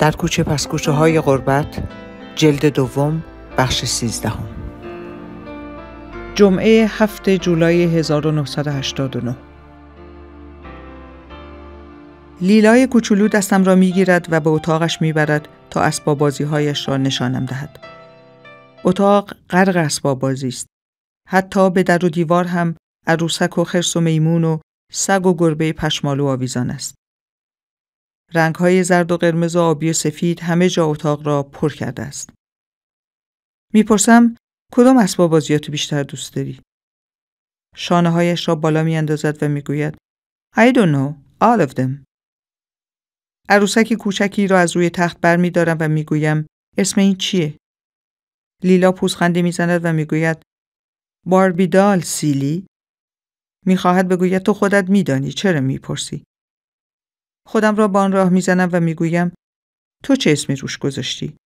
در کوچه پس کوچه های غربت جلد دوم بخش هم جمعه 7 جولای 1989 لیلای کوچولو دستم را میگیرد و به اتاقش میبرد تا اسباب هایش را نشانم دهد. اتاق غرق اسباب بازی است. حتی به در و دیوار هم عروسک و خرس و میمون و سگ و گربه پشمالو آویزان است. رنگ های زرد و قرمز و آبی و سفید همه جا اتاق را پر کرده است. میپرسم کدام اسباب تو بیشتر دوست داری؟ شانه هایش را بالا می اندازد و میگوید I don't know, all of them. عروسک کوچکی را از روی تخت بر می دارم و میگویم اسم این چیه؟ لیلا پوزخنده میزند و میگوید دال سیلی میخواهد بگوید تو خودت میدانی چرا میپرسی خودم را آن راه میزنم و میگویم تو چه اسمی روش گذاشتی؟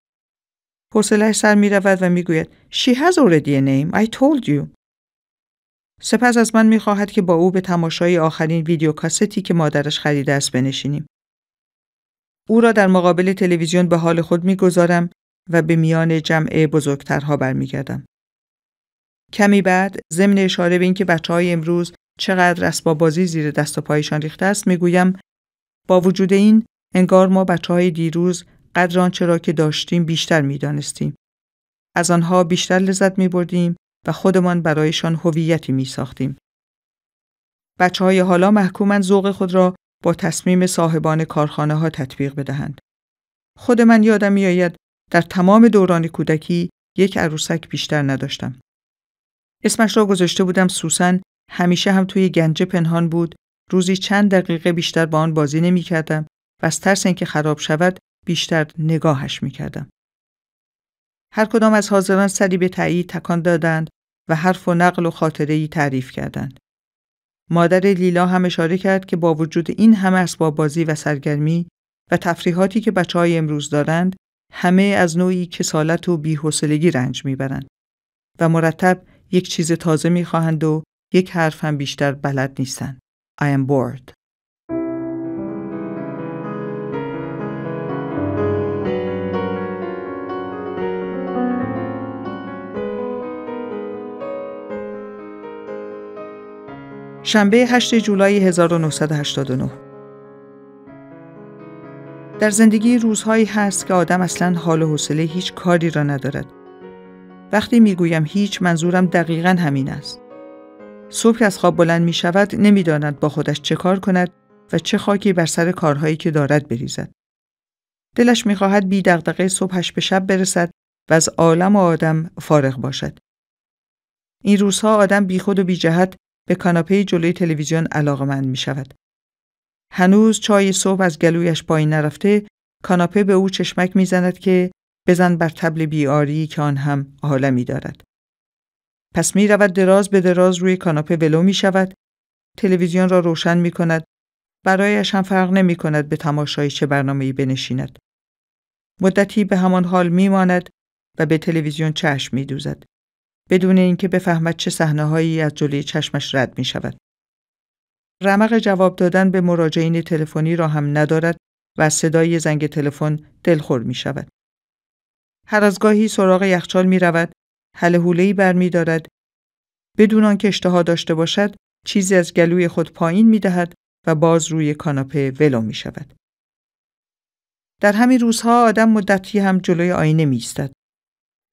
پرسلش سر می و میگوید She has already a name. I told you. سپس از من میخواهد که با او به تماشای آخرین ویدیو کاستی که مادرش خریده است بنشینیم. او را در مقابل تلویزیون به حال خود میگذارم و به میان جمع بزرگترها برمیگردم. کمی بعد ضمن اشاره به اینکه بچه های امروز چقدر اسباب بازی زیر دست و پایشان ریخته است میگویم با وجود این انگار ما بچه های دیروز قدر آنچه را که داشتیم بیشتر می دانستیم. از آنها بیشتر لذت می بردیم و خودمان برایشان هویتی می ساختیم. بچه های حالا محکومن ذوق خود را با تصمیم صاحبان کارخانه ها تطبیق بدهند. خود من یادم میآید در تمام دوران کودکی یک عروسک بیشتر نداشتم. اسمش را گذاشته بودم سوسن همیشه هم توی گنجه پنهان بود روزی چند دقیقه بیشتر با آن بازی نمی کردم و از ترس اینکه خراب شود بیشتر نگاهش می کردم. هر کدام از حاضران سری به تایید تکان دادند و حرف و نقل و خاطره ای تعریف کردند. مادر لیلا هم اشاره کرد که با وجود این همه با بازی و سرگرمی و تفریحاتی که بچه های امروز دارند همه از نوعی کسالت و بیحسلگی رنج برند و مرتب یک چیز تازه میخواهند و یک حرف هم بیشتر بلد نیستند. I am bored. شنبه 8 جولای 1989 در زندگی روزهایی هست که آدم اصلا حال و حوصله هیچ کاری را ندارد. وقتی میگویم هیچ منظورم دقیقا همین است. صبح که از خواب بلند می شود داند با خودش چه کار کند و چه خاکی بر سر کارهایی که دارد بریزد. دلش خواهد بی صبح صبحش به شب برسد و از عالم و آدم فارغ باشد. این روزها آدم بیخود و بی جهت به کاناپه جلوی تلویزیون علاقمند می شود. هنوز چای صبح از گلویش پایین نرفته کاناپه به او چشمک میزند که بزن بر تبل بیاری که آن هم می دارد. پس می رود دراز به دراز روی کاناپه ولو می شود، تلویزیون را روشن می کند، برایش هم فرق نمی کند به تماشای چه ای بنشیند. مدتی به همان حال می ماند و به تلویزیون چشم می دوزد. بدون اینکه بفهمد چه صحنه هایی از جلوی چشمش رد می شود. رمق جواب دادن به مراجعین تلفنی را هم ندارد و صدای زنگ تلفن دلخور می شود. هر از گاهی سراغ یخچال می رود می برمیدارد بدون آنکه اشتها داشته باشد چیزی از گلوی خود پایین می دهد و باز روی کاناپه ولو می شود. در همین روزها آدم مدتی هم جلوی آینه می استد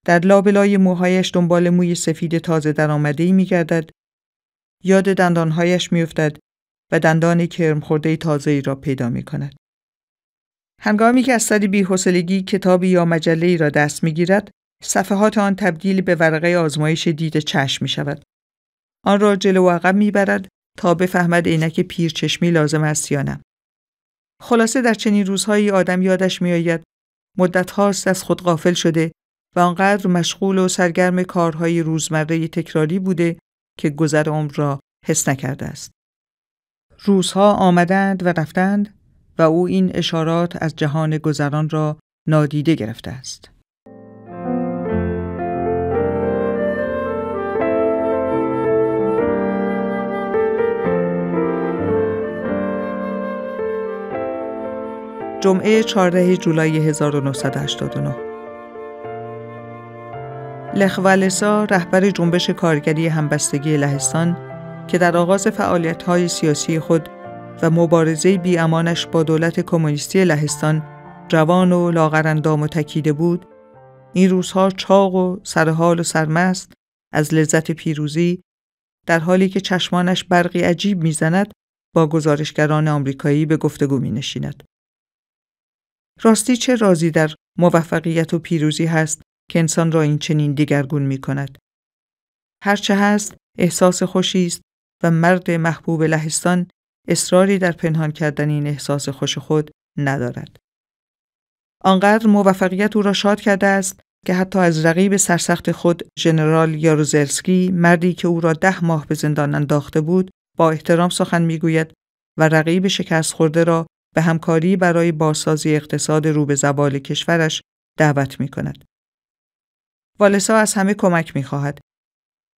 در لابلای موهایش دنبال موی سفید تازه در آمده می گردد. یاد دندانهایش می افتد و دندان کرم خورده تازه ای را پیدا می کند. هنگامی که از بی حسلگی کتابی یا مجله را دست می گیرد صفحات آن تبدیل به ورقه آزمایش دید چشم می شود. آن را جلو و عقب می برد تا بفهمد عینک پیرچشمی لازم است یا نه. خلاصه در چنین روزهایی آدم یادش می آید مدت هاست از خود غافل شده و آنقدر مشغول و سرگرم کارهای روزمره تکراری بوده که گذر عمر را حس نکرده است. روزها آمدند و رفتند و او این اشارات از جهان گذران را نادیده گرفته است. جمعه 14 جولای 1989 لخ رهبر جنبش کارگری همبستگی لهستان که در آغاز فعالیت‌های سیاسی خود و مبارزه بیامانش با دولت کمونیستی لهستان جوان و لاغرندام و تکیده بود این روزها چاق و سرحال و سرمست از لذت پیروزی در حالی که چشمانش برقی عجیب میزند با گزارشگران آمریکایی به گفتگو می راستی چه رازی در موفقیت و پیروزی هست که انسان را این چنین دیگرگون می کند. هرچه هست احساس خوشی است و مرد محبوب لهستان اصراری در پنهان کردن این احساس خوش خود ندارد. آنقدر موفقیت او را شاد کرده است که حتی از رقیب سرسخت خود ژنرال یاروزلسکی مردی که او را ده ماه به زندان انداخته بود با احترام سخن میگوید و رقیب شکست خورده را به همکاری برای بازسازی اقتصاد رو به زوال کشورش دعوت می کند. والسا از همه کمک می خواهد.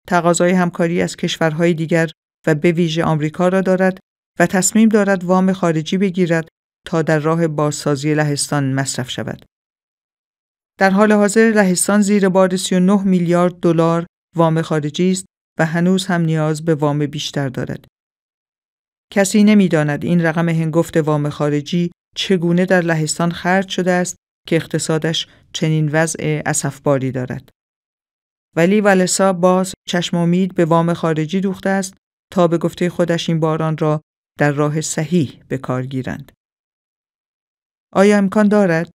تقاضای همکاری از کشورهای دیگر و به ویژه آمریکا را دارد و تصمیم دارد وام خارجی بگیرد تا در راه بازسازی لهستان مصرف شود. در حال حاضر لهستان زیر بار 39 میلیارد دلار وام خارجی است و هنوز هم نیاز به وام بیشتر دارد. کسی نمیداند این رقم هنگفت وام خارجی چگونه در لهستان خرج شده است که اقتصادش چنین وضع اسفباری دارد. ولی ولسا باز چشم امید به وام خارجی دوخته است تا به گفته خودش این باران را در راه صحیح به کار گیرند. آیا امکان دارد؟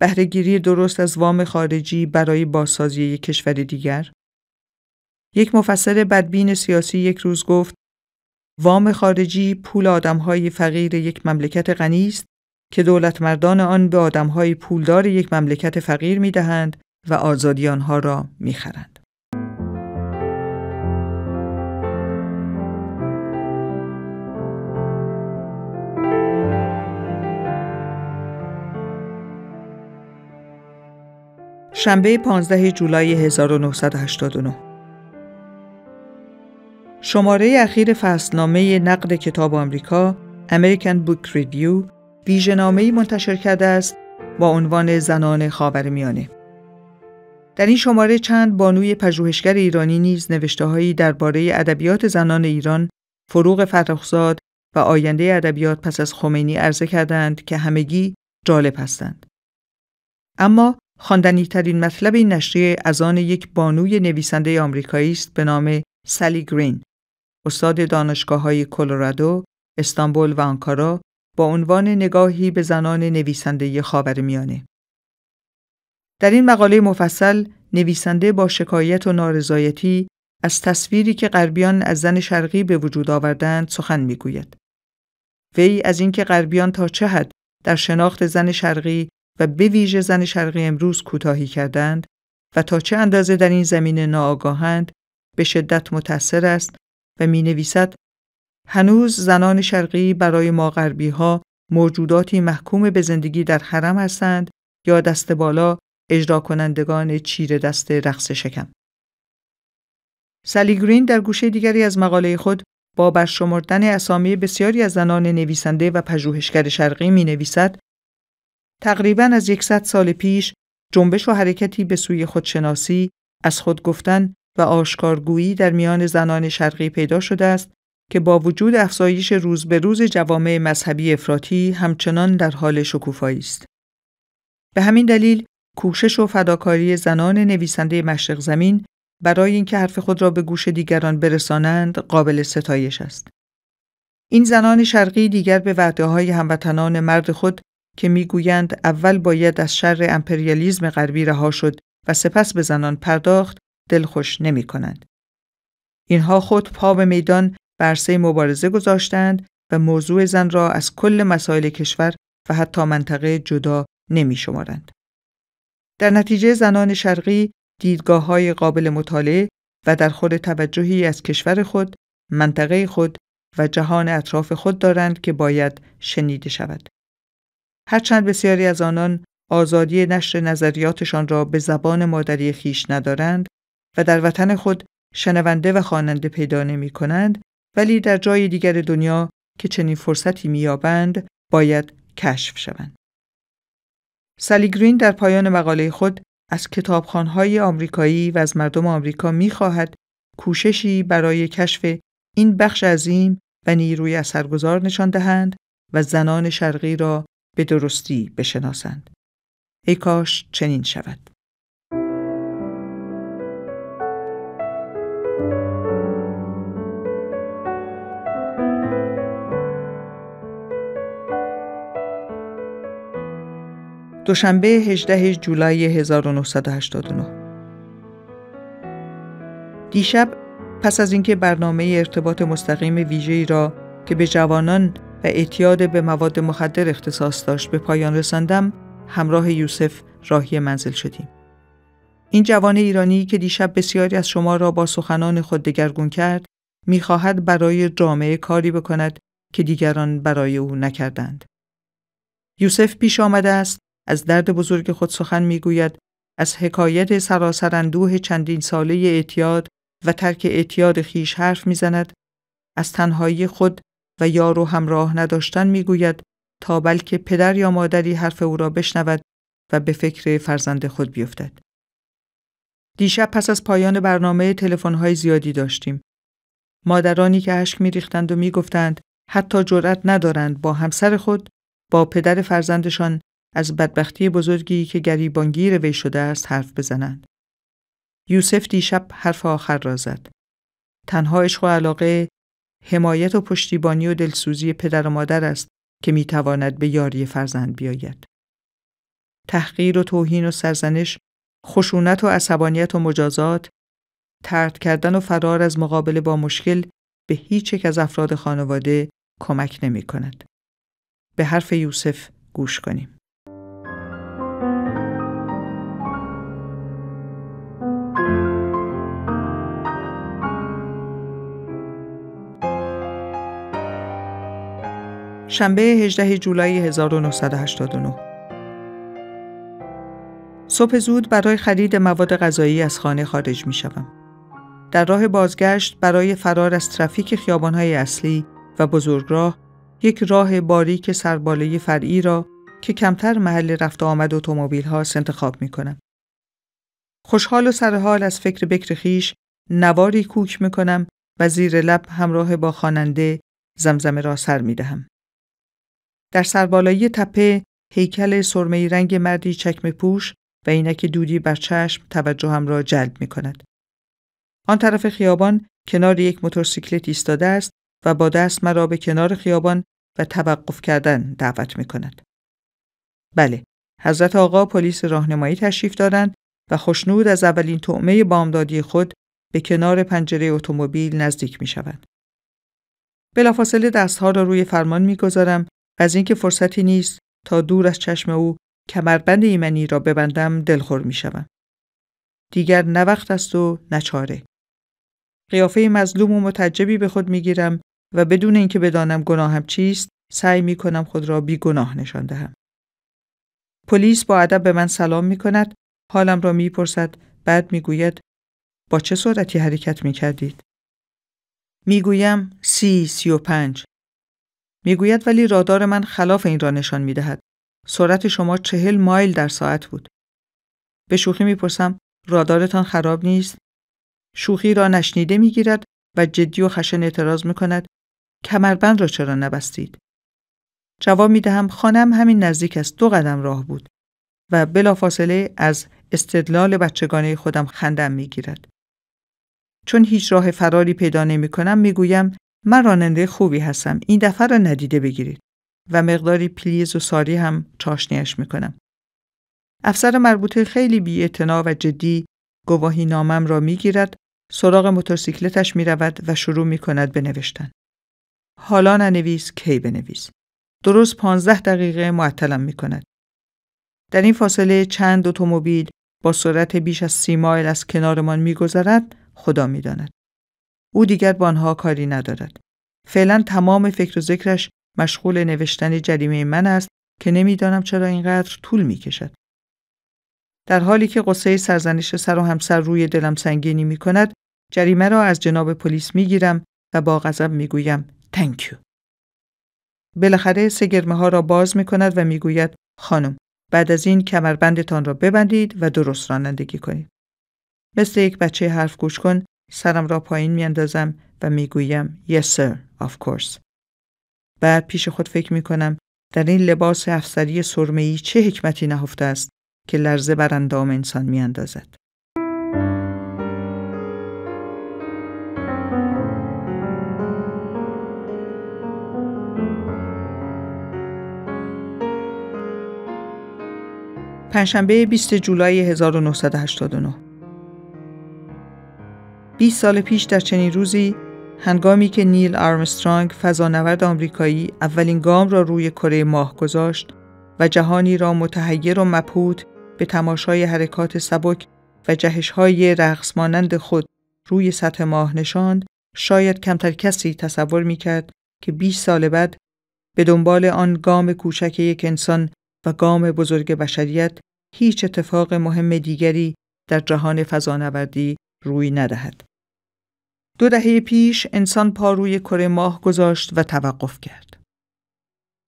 بهرهگیری درست از وام خارجی برای بازسازی یک کشور دیگر؟ یک مفسر بدبین سیاسی یک روز گفت وام خارجی پول آدمهای فقیر یک مملکت غنی است که دولت مردان آن به های پولدار یک مملکت فقیر می دهند و آزادی آنها را می خرند. شنبه 15 جولای 1989 شماره اخیر فصلنامه نقد کتاب آمریکا American Book Review ویژه‌نامه‌ای منتشر کرده است با عنوان زنان میانه. در این شماره چند بانوی پژوهشگر ایرانی نیز نوشتههایی درباره ادبیات زنان ایران، فروغ فرخزاد و آینده ادبیات پس از خمینی عرضه کردند که همگی جالب هستند. اما خواندنی ترین مطلب این نشریه از آن یک بانوی نویسنده آمریکایی است به نام سالی گرین استاد دانشگاه های کلرادو، استانبول و آنکارا با عنوان نگاهی به زنان نویسنده میانه. در این مقاله مفصل نویسنده با شکایت و نارضایتی از تصویری که غربیان از زن شرقی به وجود آوردند سخن میگوید. وی از اینکه غربیان تا چه حد در شناخت زن شرقی و به ویژه زن شرقی امروز کوتاهی کردند و تا چه اندازه در این زمینه ناآگاهند به شدت متأثر است و می نویسد هنوز زنان شرقی برای ما غربی ها موجوداتی محکوم به زندگی در حرم هستند یا دست بالا اجرا کنندگان چیر دست رقص شکم. سالی گرین در گوشه دیگری از مقاله خود با برشمردن اسامی بسیاری از زنان نویسنده و پژوهشگر شرقی می نویسد تقریبا از یکصد سال پیش جنبش و حرکتی به سوی خودشناسی از خود گفتن و آشکارگویی در میان زنان شرقی پیدا شده است که با وجود افزایش روز به روز جوامع مذهبی افراطی همچنان در حال شکوفایی است. به همین دلیل کوشش و فداکاری زنان نویسنده مشرق زمین برای اینکه حرف خود را به گوش دیگران برسانند قابل ستایش است. این زنان شرقی دیگر به وعده های هموطنان مرد خود که میگویند اول باید از شر امپریالیزم غربی رها شد و سپس به زنان پرداخت دلخوش نمی کنند. اینها خود پا به میدان برسه مبارزه گذاشتند و موضوع زن را از کل مسائل کشور و حتی منطقه جدا نمی شمارند. در نتیجه زنان شرقی دیدگاه های قابل مطالعه و در خود توجهی از کشور خود، منطقه خود و جهان اطراف خود دارند که باید شنیده شود. هرچند بسیاری از آنان آزادی نشر نظریاتشان را به زبان مادری خیش ندارند، و در وطن خود شنونده و خواننده پیدا نمی کنند ولی در جای دیگر دنیا که چنین فرصتی مییابند باید کشف شوند. سالی گرین در پایان مقاله خود از کتابخانهای آمریکایی و از مردم آمریکا میخواهد کوششی برای کشف این بخش عظیم و نیروی اثرگذار نشان دهند و زنان شرقی را به درستی بشناسند. ای کاش چنین شود. دوشنبه 18 جولای 1989 دیشب پس از اینکه برنامه ارتباط مستقیم ای را که به جوانان و اعتیاد به مواد مخدر اختصاص داشت به پایان رساندم همراه یوسف راهی منزل شدیم این جوان ایرانی که دیشب بسیاری از شما را با سخنان خود دگرگون کرد میخواهد برای جامعه کاری بکند که دیگران برای او نکردند یوسف پیش آمده است از درد بزرگ خود سخن میگوید از حکایت سراسر اندوه چندین ساله اعتیاد و ترک اعتیاد خیش حرف میزند از تنهایی خود و یار و همراه نداشتن میگوید تا بلکه پدر یا مادری حرف او را بشنود و به فکر فرزند خود بیفتد دیشب پس از پایان برنامه تلفن‌های زیادی داشتیم مادرانی که اشک میریختند و میگفتند حتی جرأت ندارند با همسر خود با پدر فرزندشان از بدبختی بزرگی که گریبانگیر وی شده است حرف بزنند. یوسف دیشب حرف آخر را زد. تنها عشق و علاقه حمایت و پشتیبانی و دلسوزی پدر و مادر است که میتواند به یاری فرزند بیاید. تحقیر و توهین و سرزنش، خشونت و عصبانیت و مجازات، ترد کردن و فرار از مقابله با مشکل به هیچ یک از افراد خانواده کمک نمی کند. به حرف یوسف گوش کنیم. شنبه 18 جولای 1989 صبح زود برای خرید مواد غذایی از خانه خارج می شدم. در راه بازگشت برای فرار از ترافیک خیابانهای اصلی و بزرگراه یک راه باریک سرباله فرعی را که کمتر محل رفت آمد اتومبیل ها انتخاب می کنم. خوشحال و سرحال از فکر بکر خیش نواری کوک می کنم و زیر لب همراه با خواننده زمزمه را سر می دهم. در سربالایی تپه هیکل سرمه‌ای رنگ مردی چکمه پوش و اینک دودی بر چشم هم را جلب می کند. آن طرف خیابان کنار یک موتورسیکلت ایستاده است و با دست مرا به کنار خیابان و توقف کردن دعوت می کند. بله، حضرت آقا پلیس راهنمایی تشریف دارند و خوشنود از اولین تعمه بامدادی خود به کنار پنجره اتومبیل نزدیک می شوند. بلافاصله دستها را روی فرمان میگذارم از اینکه فرصتی نیست تا دور از چشم او کمربند ایمنی را ببندم دلخور می شوم. دیگر نه وقت است و نه چاره. قیافه مظلوم و متجبی به خود می گیرم و بدون اینکه بدانم گناهم چیست سعی می کنم خود را بی گناه نشان دهم. پلیس با ادب به من سلام می کند، حالم را میپرسد بعد می گوید با چه صورتی حرکت می کردید؟ می گویم سی سی و پنج میگوید ولی رادار من خلاف این را نشان می سرعت شما چهل مایل در ساعت بود. به شوخی میپرسم رادارتان خراب نیست؟ شوخی را نشنیده میگیرد و جدی و خشن اعتراض می کند کمربند را چرا نبستید؟ جواب می دهم خانم همین نزدیک است دو قدم راه بود و بلافاصله از استدلال بچگانه خودم خندم می چون هیچ راه فراری پیدا نمی کنم می گویم من راننده خوبی هستم این دفعه را ندیده بگیرید و مقداری پلیز و ساری هم چاشنیش میکنم افسر مربوطه خیلی بی و جدی گواهی نامم را میگیرد سراغ موتورسیکلتش میرود و شروع میکند به نوشتن. حالا ننویس کی بنویس. درست پانزده دقیقه معطلم میکند. در این فاصله چند اتومبیل با سرعت بیش از سی مایل از کنارمان میگذرد خدا میداند او دیگر با آنها کاری ندارد. فعلا تمام فکر و ذکرش مشغول نوشتن جریمه من است که نمیدانم چرا اینقدر طول می کشد. در حالی که قصه سرزنش سر و همسر روی دلم سنگینی می کند، جریمه را از جناب پلیس می گیرم و با غضب می گویم تنکیو. بالاخره سه ها را باز می کند و می گوید خانم بعد از این کمربندتان را ببندید و درست رانندگی کنید. مثل یک بچه حرف گوش کن سرم را پایین اندازم و میگویم yes sir of course بعد پیش خود فکر می کنم در این لباس افسری سرمهی چه حکمتی نهفته است که لرزه بر اندام انسان اندازد پنجشنبه 20 جولای 1989 20 سال پیش در چنین روزی هنگامی که نیل آرمسترانگ فضانورد آمریکایی اولین گام را روی کره ماه گذاشت و جهانی را متحیر و مبهوت به تماشای حرکات سبک و جهشهای رقص مانند خود روی سطح ماه نشاند شاید کمتر کسی تصور میکرد که 20 سال بعد به دنبال آن گام کوچک یک انسان و گام بزرگ بشریت هیچ اتفاق مهم دیگری در جهان فضانوردی روی ندهد. دو دهه پیش انسان پا روی کره ماه گذاشت و توقف کرد.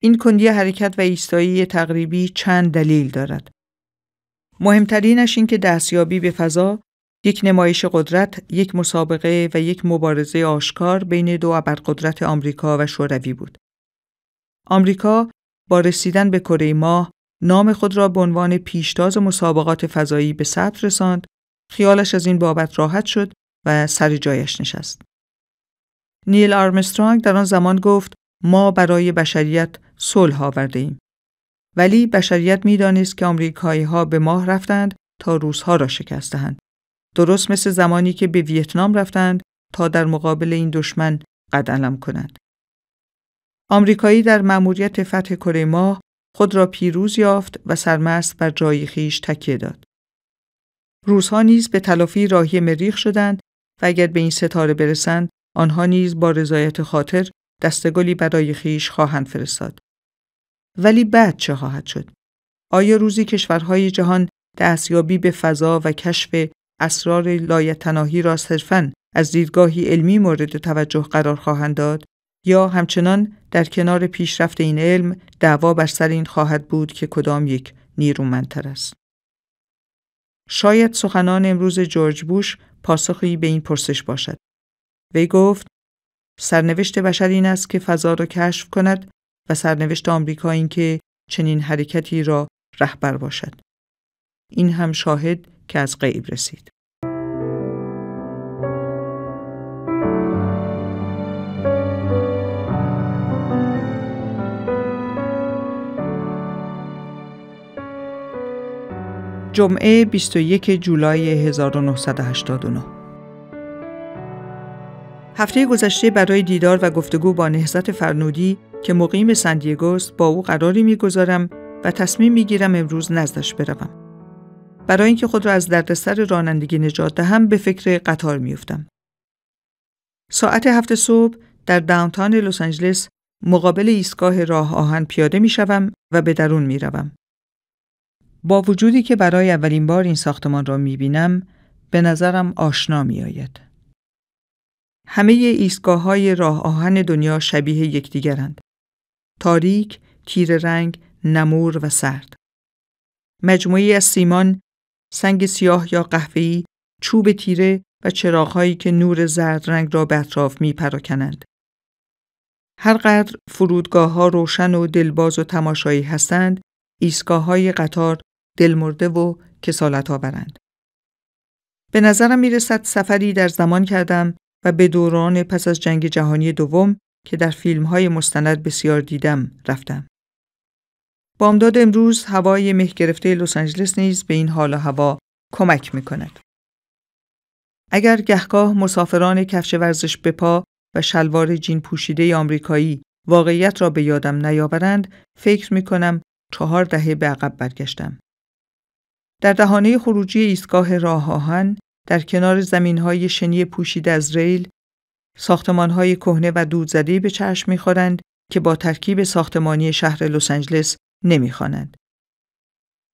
این کندی حرکت و ایستایی تقریبی چند دلیل دارد. مهمترینش این که دستیابی به فضا، یک نمایش قدرت، یک مسابقه و یک مبارزه آشکار بین دو ابرقدرت آمریکا و شوروی بود. آمریکا با رسیدن به کره ماه نام خود را به عنوان پیشتاز مسابقات فضایی به ثبت رساند خیالش از این بابت راحت شد و سر جایش نشست. نیل آرمسترانگ در آن زمان گفت ما برای بشریت صلح آورده ایم. ولی بشریت میدانست که آمریکایی ها به ماه رفتند تا روس را شکست دهند. درست مثل زمانی که به ویتنام رفتند تا در مقابل این دشمن قد علم کنند. آمریکایی در مأموریت فتح کره ماه خود را پیروز یافت و سرمست بر جای خیش تکیه داد. روزها نیز به تلافی راهی مریخ شدند و اگر به این ستاره برسند آنها نیز با رضایت خاطر دستگلی برای خیش خواهند فرستاد. ولی بعد چه خواهد شد؟ آیا روزی کشورهای جهان دستیابی به فضا و کشف اسرار لایتناهی را صرفاً از دیدگاهی علمی مورد توجه قرار خواهند داد یا همچنان در کنار پیشرفت این علم دعوا بر سر این خواهد بود که کدام یک نیرومندتر است. شاید سخنان امروز جورج بوش پاسخی به این پرسش باشد. وی گفت سرنوشت بشر این است که فضا را کشف کند و سرنوشت آمریکا این که چنین حرکتی را رهبر باشد. این هم شاهد که از غیب رسید. جمعه 21 جولای 1989 هفته گذشته برای دیدار و گفتگو با نهزت فرنودی که مقیم سندیگوست با او قراری میگذارم و تصمیم میگیرم امروز نزدش بروم. برای اینکه خود را از دردسر رانندگی نجات دهم به فکر قطار میافتم. ساعت هفت صبح در داونتان لس آنجلس مقابل ایستگاه راه آهن پیاده می شوم و به درون می روم. با وجودی که برای اولین بار این ساختمان را می بینم به نظرم آشنا می آید. همه ایستگاه های راه آهن دنیا شبیه یکدیگرند. تاریک، تیر رنگ، نمور و سرد. مجموعی از سیمان، سنگ سیاه یا قهوه‌ای، چوب تیره و چراغهایی که نور زرد رنگ را به اطراف می پراکنند. هرقدر فرودگاه ها روشن و دلباز و تماشایی هستند، ایستگاه های قطار دلمرده و کسالت آورند. به نظرم میرسد سفری در زمان کردم و به دوران پس از جنگ جهانی دوم که در فیلم های مستند بسیار دیدم رفتم. بامداد امروز هوای مه گرفته لس آنجلس نیز به این حال و هوا کمک می کند. اگر گهگاه مسافران کفش ورزش به پا و شلوار جین پوشیده آمریکایی واقعیت را به یادم نیاورند فکر می کنم چهار دهه به عقب برگشتم. در دهانه خروجی ایستگاه راه در کنار زمین های شنی پوشیده از ریل ساختمان های کهنه و دودزده به چشم میخورند که با ترکیب ساختمانی شهر لس آنجلس نمیخوانند.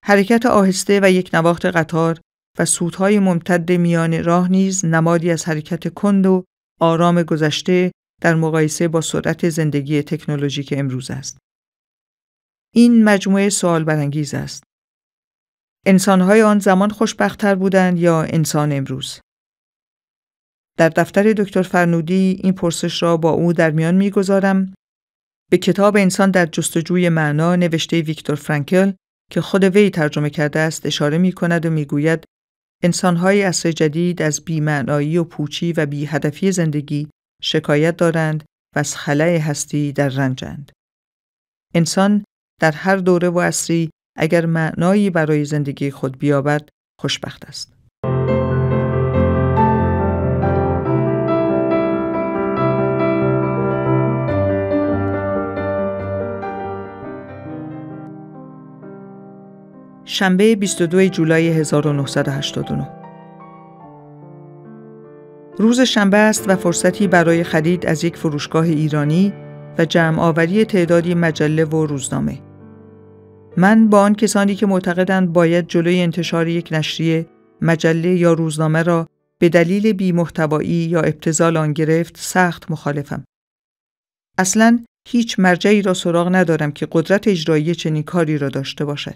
حرکت آهسته و یک نواخت قطار و سودهای ممتد میان راه نیز نمادی از حرکت کند و آرام گذشته در مقایسه با سرعت زندگی تکنولوژیک امروز است. این مجموعه سوال برانگیز است. انسانهای آن زمان خوشبختتر بودند یا انسان امروز؟ در دفتر دکتر فرنودی این پرسش را با او در میان میگذارم به کتاب انسان در جستجوی معنا نوشته ویکتور فرانکل که خود وی ترجمه کرده است اشاره می کند و میگوید انسانهای عصر جدید از بیمعنایی و پوچی و هدفی زندگی شکایت دارند و از خلع هستی در رنجند. انسان در هر دوره و عصری اگر معنایی برای زندگی خود بیابد خوشبخت است. شنبه 22 جولای 1989 روز شنبه است و فرصتی برای خرید از یک فروشگاه ایرانی و جمع آوری تعدادی مجله و روزنامه. من با آن کسانی که معتقدند باید جلوی انتشار یک نشریه مجله یا روزنامه را به دلیل بیمحتوایی یا ابتزال آن گرفت سخت مخالفم. اصلا هیچ مرجعی را سراغ ندارم که قدرت اجرایی چنین کاری را داشته باشد.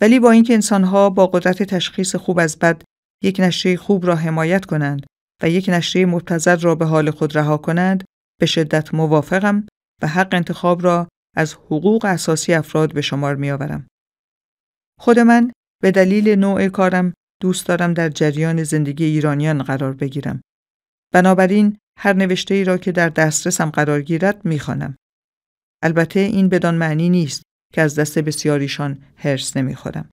ولی با اینکه انسانها با قدرت تشخیص خوب از بد یک نشریه خوب را حمایت کنند و یک نشریه مبتذل را به حال خود رها کنند به شدت موافقم و حق انتخاب را از حقوق اساسی افراد به شمار می آورم. خود من به دلیل نوع کارم دوست دارم در جریان زندگی ایرانیان قرار بگیرم. بنابراین هر نوشته ای را که در دسترسم قرار گیرد می میخوانم. البته این بدان معنی نیست که از دست بسیاریشان هرس خورم.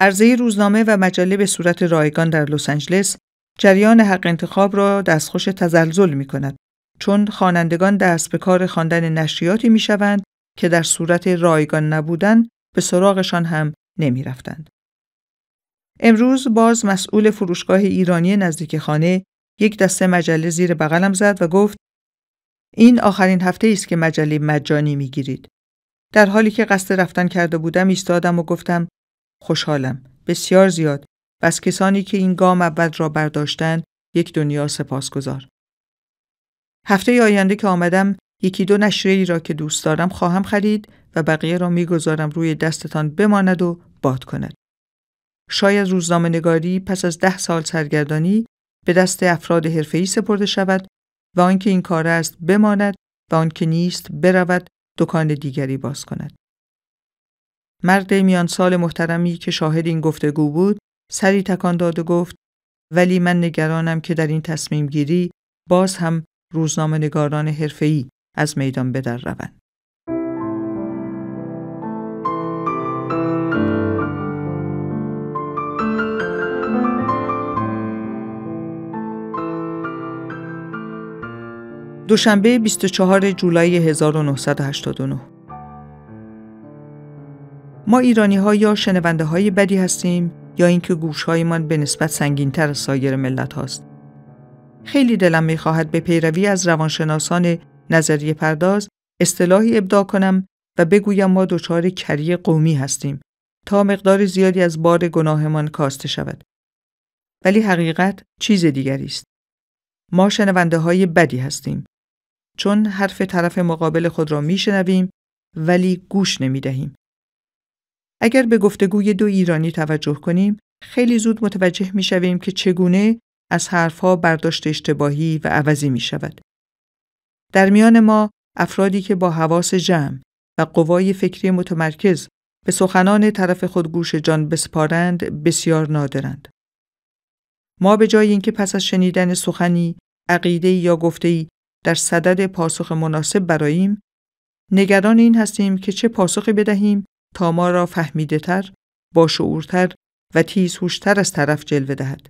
عرضه روزنامه و مجله به صورت رایگان در لس آنجلس جریان حق انتخاب را دستخوش تزلزل می کند چون خوانندگان دست به کار خواندن نشریاتی میشوند که در صورت رایگان نبودن به سراغشان هم نمی رفتند. امروز باز مسئول فروشگاه ایرانی نزدیک خانه یک دسته مجله زیر بغلم زد و گفت این آخرین هفته است که مجله مجانی می گیرید. در حالی که قصد رفتن کرده بودم ایستادم و گفتم خوشحالم بسیار زیاد و از کسانی که این گام اول را برداشتند یک دنیا سپاسگزار هفته آینده که آمدم یکی دو نشریه را که دوست دارم خواهم خرید و بقیه را میگذارم روی دستتان بماند و باد کند. شاید روزنامه نگاری پس از ده سال سرگردانی به دست افراد ای سپرده شود و آنکه این کار است بماند و آنکه نیست برود دکان دیگری باز کند. مرد میان سال محترمی که شاهد این گفتگو بود سری تکان داد و گفت ولی من نگرانم که در این تصمیم گیری باز هم روزنامه نگاران حرفه‌ای از میدان بدر روند. دوشنبه 24 جولای 1989 ما ایرانی ها یا شنونده های بدی هستیم یا اینکه گوش هایمان به نسبت سنگین تر سایر ملت هاست خیلی دلم میخواهد به پیروی از روانشناسان نظریه پرداز اصطلاحی ابدا کنم و بگویم ما دچار کری قومی هستیم تا مقدار زیادی از بار گناهمان کاسته شود. ولی حقیقت چیز دیگری است. ما شنونده های بدی هستیم. چون حرف طرف مقابل خود را میشنویم ولی گوش نمی دهیم. اگر به گفتگوی دو ایرانی توجه کنیم خیلی زود متوجه می شویم که چگونه از حرفها برداشت اشتباهی و عوضی می شود. در میان ما افرادی که با حواس جمع و قوای فکری متمرکز به سخنان طرف خود گوش جان بسپارند بسیار نادرند. ما به جای اینکه پس از شنیدن سخنی، عقیده یا گفته در صدد پاسخ مناسب براییم، نگران این هستیم که چه پاسخی بدهیم تا ما را فهمیده تر، با شعورتر و تیزهوشتر از طرف جلوه دهد.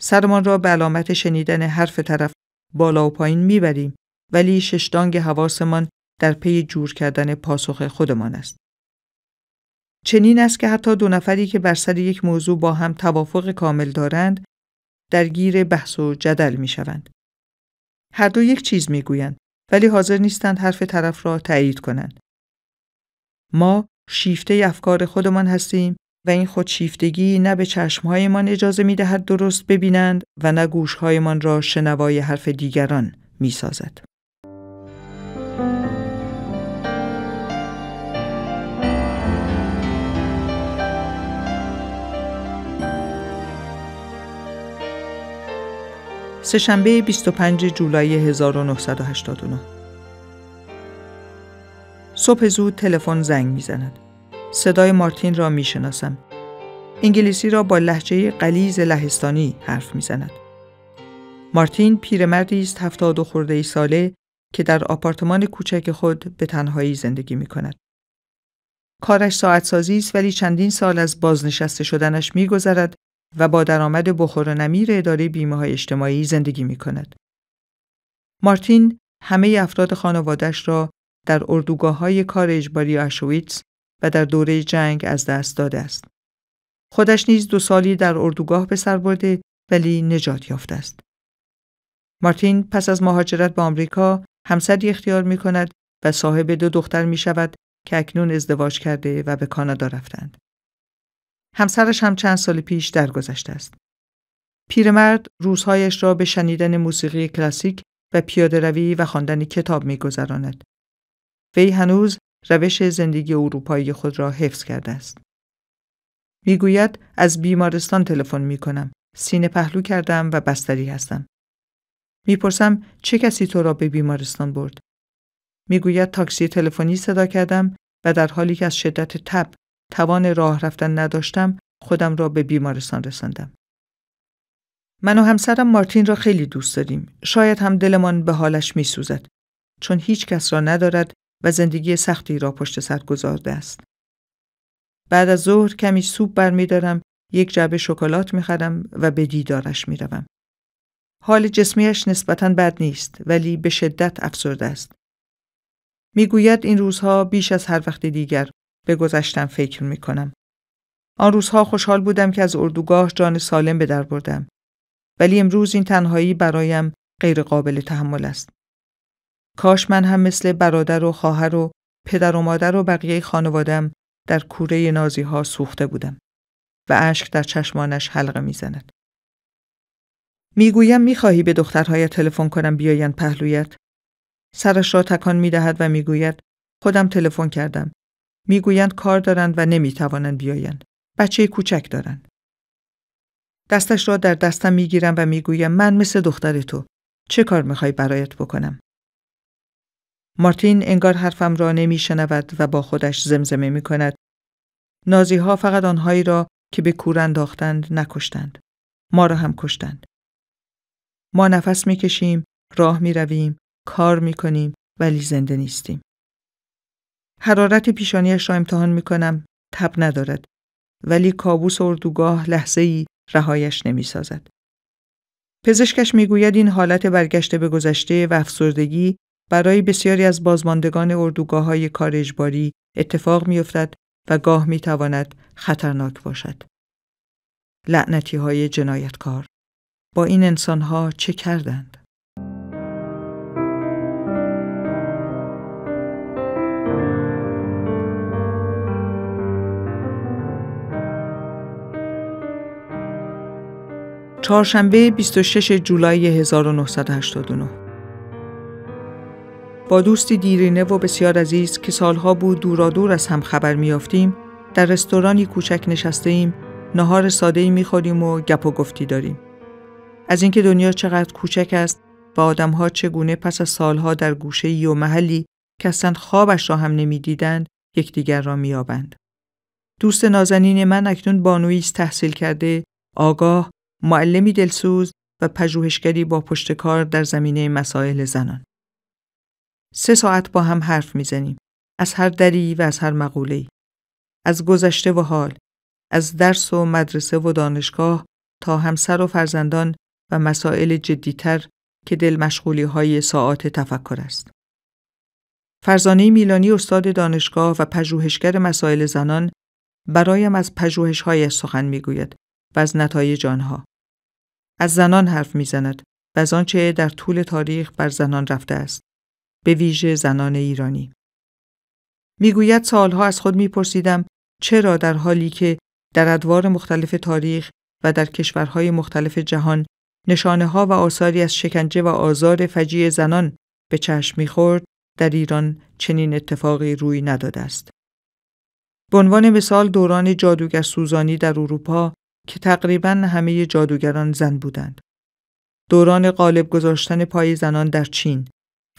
سرمان را به علامت شنیدن حرف طرف بالا و پایین میبریم ولی ششدانگ حواسمان در پی جور کردن پاسخ خودمان است. چنین است که حتی دو نفری که بر سر یک موضوع با هم توافق کامل دارند درگیر بحث و جدل میشوند. شوند. هر دو یک چیز میگویند ولی حاضر نیستند حرف طرف را تایید کنند. ما شیفته افکار خودمان هستیم و این خودشیفتگی نه به چشمهایمان اجازه می دهد درست ببینند و نه گوشهایمان را شنوای حرف دیگران می سازد. سهشنبه 25 جولای 1989 صبح زود تلفن زنگ زند. صدای مارتین را می شناسم. انگلیسی را با لحجه قلیز لهستانی حرف می زند. مارتین پیرمردی است هفتاد و خورده ساله که در آپارتمان کوچک خود به تنهایی زندگی می کند. کارش ساعت سازی است ولی چندین سال از بازنشسته شدنش میگذرد و با درآمد بخور و نمیر اداره بیمه های اجتماعی زندگی می کند. مارتین همه افراد خانوادش را در اردوگاه های کار اجباری آشویتس و در دوره جنگ از دست داده است. خودش نیز دو سالی در اردوگاه به سر برده ولی نجات یافته است. مارتین پس از مهاجرت به آمریکا همسری اختیار می کند و صاحب دو دختر می شود که اکنون ازدواج کرده و به کانادا رفتند. همسرش هم چند سال پیش درگذشته است. پیرمرد روزهایش را به شنیدن موسیقی کلاسیک و پیاده روی و خواندن کتاب گذراند وی هنوز روش زندگی اروپایی خود را حفظ کرده است. میگوید از بیمارستان تلفن می کنم. سینه پهلو کردم و بستری هستم. میپرسم چه کسی تو را به بیمارستان برد؟ میگوید تاکسی تلفنی صدا کردم و در حالی که از شدت تب توان راه رفتن نداشتم خودم را به بیمارستان رساندم. من و همسرم مارتین را خیلی دوست داریم. شاید هم دلمان به حالش میسوزد چون هیچ کس را ندارد و زندگی سختی را پشت سر گذارده است. بعد از ظهر کمی سوپ برمیدارم یک جعبه شکلات میخرم و به دیدارش میروم. حال جسمیش نسبتا بد نیست ولی به شدت افسرده است. میگوید این روزها بیش از هر وقت دیگر به گذشتم فکر می کنم. آن روزها خوشحال بودم که از اردوگاه جان سالم به در بردم. ولی امروز این تنهایی برایم غیرقابل تحمل است. کاش من هم مثل برادر و خواهر و پدر و مادر و بقیه خانوادم در کوره نازی ها سوخته بودم و اشک در چشمانش حلقه میزند. میگویم میخواهی به دخترهایت تلفن کنم بیایند پهلویت سرش را تکان میدهد و میگوید خودم تلفن کردم میگویند کار دارند و نمیتوانند بیایند بچه کوچک دارند دستش را در دستم میگیرم و میگویم من مثل دختر تو چه کار میخوای برایت بکنم مارتین انگار حرفم را نمی شنود و با خودش زمزمه می کند. نازی ها فقط آنهایی را که به کور انداختند نکشتند. ما را هم کشتند. ما نفس می کشیم، راه می رویم، کار می کنیم ولی زنده نیستیم. حرارت پیشانیش را امتحان می کنم، تب ندارد. ولی کابوس اردوگاه لحظه ای رهایش نمی سازد. پزشکش میگوید این حالت برگشته به گذشته و افسردگی برای بسیاری از بازماندگان اردوگاه های کار اجباری اتفاق میافتد و گاه می تواند خطرناک باشد. لعنتی های جنایتکار با این انسان ها چه کردند؟ چهارشنبه 26 جولای 1989 با دوستی دیرینه و بسیار عزیز که سالها بود دورا دور از هم خبر میافتیم در رستورانی کوچک نشسته ایم نهار ساده ای میخوریم و گپ و گفتی داریم از اینکه دنیا چقدر کوچک است و آدمها چگونه پس از سالها در گوشه ای و محلی که اصلا خوابش را هم نمیدیدند یکدیگر را مییابند دوست نازنین من اکنون بانویی تحصیل کرده آگاه معلمی دلسوز و پژوهشگری با پشتکار در زمینه مسائل زنان سه ساعت با هم حرف میزنیم. از هر دری و از هر مقوله، از گذشته و حال، از درس و مدرسه و دانشگاه تا همسر و فرزندان و مسائل جدیتر که دل مشغولی های ساعت تفکر است. فرزانه میلانی استاد دانشگاه و پژوهشگر مسائل زنان برایم از پژوهش های سخن میگوید و از نتایج آنها. از زنان حرف میزند و از آنچه در طول تاریخ بر زنان رفته است. به ویژه زنان ایرانی. میگوید سالها از خود میپرسیدم چرا در حالی که در ادوار مختلف تاریخ و در کشورهای مختلف جهان نشانه ها و آثاری از شکنجه و آزار فجیع زنان به چشم میخورد در ایران چنین اتفاقی روی نداده است. به عنوان مثال دوران جادوگر سوزانی در اروپا که تقریبا همه جادوگران زن بودند. دوران قالب گذاشتن پای زنان در چین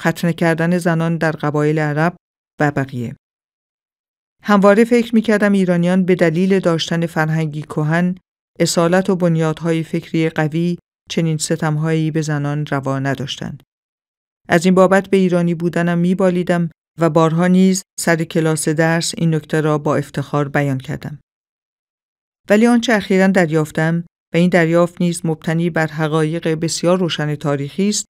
ختنه کردن زنان در قبایل عرب و بقیه. همواره فکر می کردم ایرانیان به دلیل داشتن فرهنگی کهن، اصالت و بنیادهای فکری قوی چنین ستمهایی به زنان روا نداشتند. از این بابت به ایرانی بودنم میبالیدم و بارها نیز سر کلاس درس این نکته را با افتخار بیان کردم. ولی آنچه اخیرا دریافتم و این دریافت نیز مبتنی بر حقایق بسیار روشن تاریخی است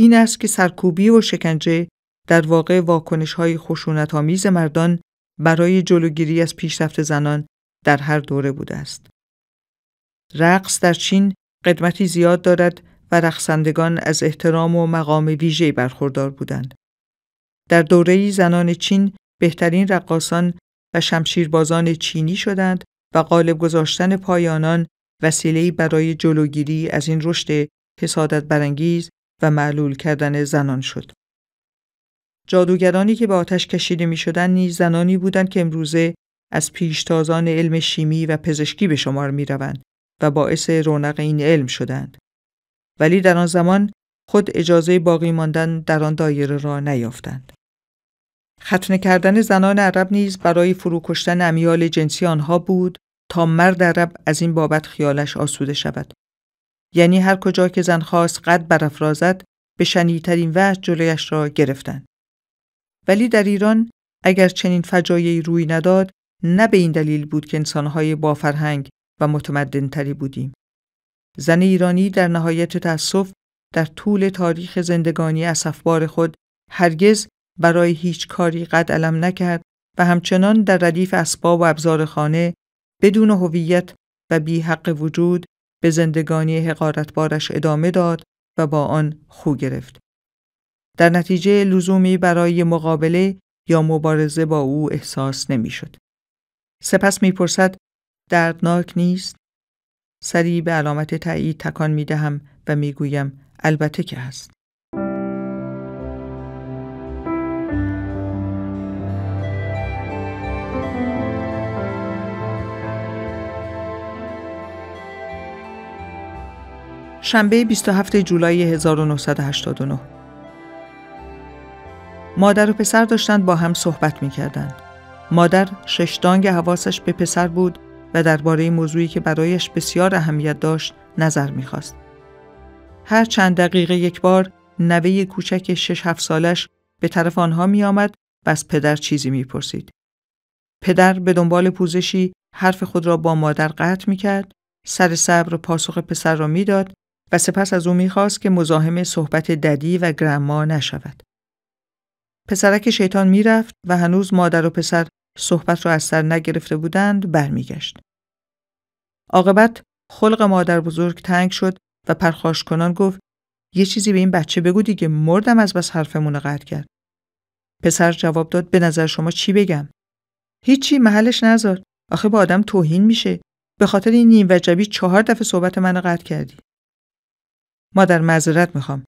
این است که سرکوبی و شکنجه در واقع واکنش های خشونت آمیز مردان برای جلوگیری از پیشرفت زنان در هر دوره بوده است. رقص در چین قدمتی زیاد دارد و رقصندگان از احترام و مقام ویژه برخوردار بودند. در دوره زنان چین بهترین رقاصان و شمشیربازان چینی شدند و قالب گذاشتن پایانان وسیله برای جلوگیری از این رشد حسادت برانگیز و معلول کردن زنان شد. جادوگرانی که به آتش کشیده می شدن نیز زنانی بودند که امروزه از پیشتازان علم شیمی و پزشکی به شمار می روند و باعث رونق این علم شدند. ولی در آن زمان خود اجازه باقی ماندن در آن دایره را نیافتند. ختنه کردن زنان عرب نیز برای فروکشتن امیال جنسی آنها بود تا مرد عرب از این بابت خیالش آسوده شود یعنی هر کجا که زن خواست قد برافرازد به شنیترین وجه جلویش را گرفتند. ولی در ایران اگر چنین فجایعی روی نداد نه به این دلیل بود که انسانهای فرهنگ و متمدنتری بودیم. زن ایرانی در نهایت تأسف در طول تاریخ زندگانی اصفبار خود هرگز برای هیچ کاری قد علم نکرد و همچنان در ردیف اسباب و ابزار خانه بدون هویت و بی حق وجود به زندگانی حقارتبارش ادامه داد و با آن خو گرفت. در نتیجه لزومی برای مقابله یا مبارزه با او احساس نمیشد. سپس میپرسد دردناک نیست؟ سری به علامت تایید تکان می دهم و میگویم البته که هست. شنبه 27 جولای 1989 مادر و پسر داشتند با هم صحبت می کردن. مادر ششدانگ حواسش به پسر بود و درباره موضوعی که برایش بسیار اهمیت داشت نظر خواست. هر چند دقیقه یک بار نوه کوچک شش هفت سالش به طرف آنها می آمد و از پدر چیزی می پرسید. پدر به دنبال پوزشی حرف خود را با مادر قطع می کرد، سر صبر پاسخ پسر را میداد و سپس از او میخواست که مزاحم صحبت ددی و گرما نشود. پسرک شیطان میرفت و هنوز مادر و پسر صحبت را از سر نگرفته بودند برمیگشت. عاقبت خلق مادر بزرگ تنگ شد و پرخاش کنان گفت یه چیزی به این بچه بگو دیگه مردم از بس حرفمون رو قطع کرد. پسر جواب داد به نظر شما چی بگم؟ هیچی محلش نذار. آخه با آدم توهین میشه. به خاطر این نیم وجبی چهار دفعه صحبت منو قطع کردی. مادر معذرت میخوام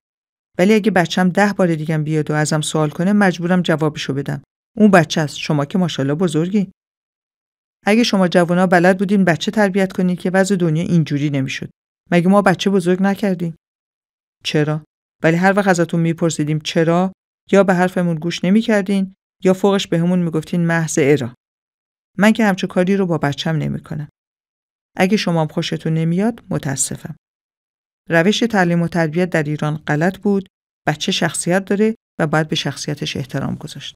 ولی اگه بچم ده بار دیگه بیاد و ازم سوال کنه مجبورم جوابشو بدم اون بچه است شما که ماشاءالله بزرگی اگه شما جوانا بلد بودین بچه تربیت کنید که وضع دنیا اینجوری نمیشد مگه ما بچه بزرگ نکردیم چرا ولی هر وقت ازتون میپرسیدیم چرا یا به حرفمون گوش نمیکردین یا فوقش بهمون به میگفتین محض ارا من که همچو کاری رو با بچم نمیکنم اگه شما خوشتون نمیاد متاسفم روش تعلیم و تربیت در ایران غلط بود بچه شخصیت داره و باید به شخصیتش احترام گذاشت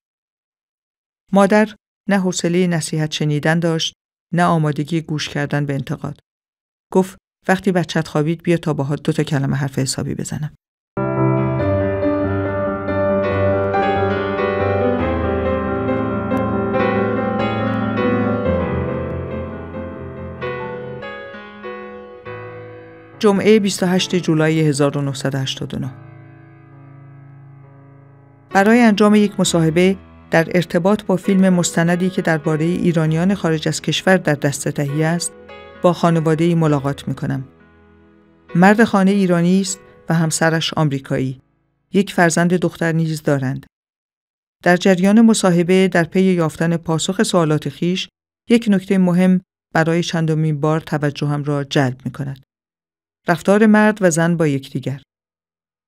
مادر نه حوصله نصیحت شنیدن داشت نه آمادگی گوش کردن به انتقاد گفت وقتی بچت خوابید بیا تا باهات دو تا کلمه حرف حسابی بزنم جمعه 28 جولای 1989 برای انجام یک مصاحبه در ارتباط با فیلم مستندی که درباره ایرانیان خارج از کشور در دست تهیه است با خانواده ای ملاقات می کنم. مرد خانه ایرانی است و همسرش آمریکایی. یک فرزند دختر نیز دارند. در جریان مصاحبه در پی یافتن پاسخ سوالات خیش یک نکته مهم برای چندمین بار توجهم را جلب می کند. رفتار مرد و زن با یکدیگر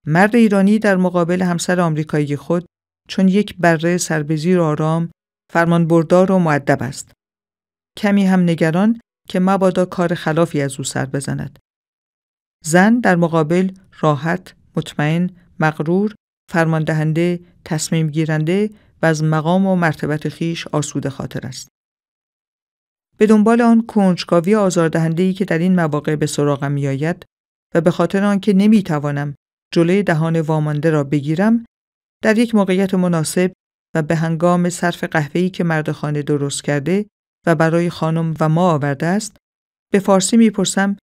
مرد ایرانی در مقابل همسر آمریکایی خود چون یک بره سربزیر آرام فرمان بردار و معدب است کمی هم نگران که مبادا کار خلافی از او سر بزند زن در مقابل راحت مطمئن مغرور فرماندهنده تصمیم گیرنده و از مقام و مرتبت خیش آسوده خاطر است به دنبال آن کنجکاوی ای که در این مواقع به سراغم میآید و به خاطر آنکه نمیتوانم جلوی دهان وامانده را بگیرم در یک موقعیت مناسب و به هنگام صرف قهوه‌ای که مرد خانه درست کرده و برای خانم و ما آورده است به فارسی میپرسم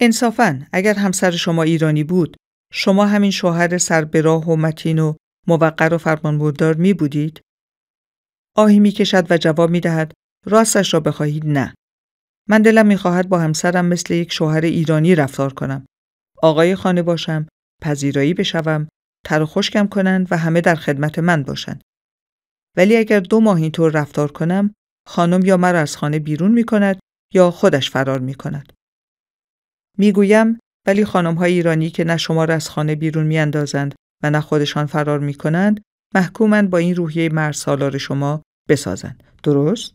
انصافا اگر همسر شما ایرانی بود شما همین شوهر سر به راه و متین و موقر و فرمانبردار می بودید؟ آهی می کشد و جواب می دهد راستش را بخواهید نه. من دلم میخواهد با همسرم مثل یک شوهر ایرانی رفتار کنم. آقای خانه باشم، پذیرایی بشوم، تر و خشکم کنند و همه در خدمت من باشند. ولی اگر دو ماه اینطور رفتار کنم، خانم یا مرا از خانه بیرون می کند یا خودش فرار می کند. میگویم ولی خانم های ایرانی که نه شما را از خانه بیرون میاندازند و نه خودشان فرار می کنند، محکومند با این روحیه مرسالار شما بسازند. درست؟